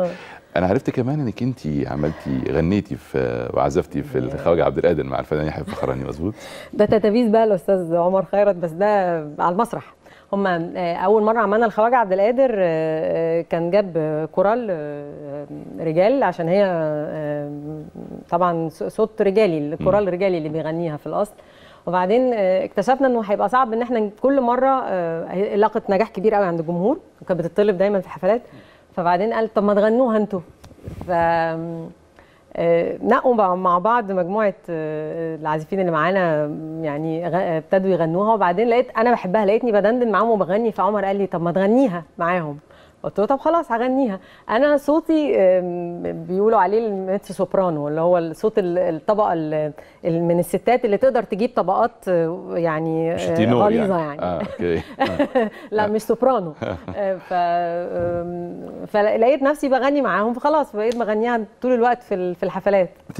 آه. انا عرفت كمان انك انت عملتي غنيتي في وعزفتي في الخواجه عبد القادر مع الفنان يحيى فخراني مظبوط ده تتابيس بقى الاستاذ عمر خيرت بس ده على المسرح هم آه، اول مره عملنا الخواجه عبد القادر آه، كان جاب كورال رجال عشان هي طبعا صوت رجالي الكورال الرجالي اللي بيغنيها في الاصل وبعدين اكتشفنا انه هيبقى صعب ان احنا كل مره لاقت نجاح كبير قوي عند الجمهور وكانت بتطلب دايما في حفلات فبعدين قال طب ما تغنوها انتوا ف آه، نقوا مع بعض مجموعه آه، العازفين اللي معانا يعني ابتدوا يغنوها وبعدين لقيت انا بحبها لقيتني بدندن معاهم وبغني فعمر قال لي طب ما تغنيها معاهم قلت له طب خلاص هغنيها انا صوتي بيقولوا عليه الميتس سوبرانو اللي هو الصوت الطبقه من الستات اللي تقدر تجيب طبقات آه، يعني،, آه، يعني غليظه يعني, يعني. لا مش سوبرانو ف فلقيت نفسي بغني معاهم فخلاص بقيت بغنيها طول الوقت في الحفلات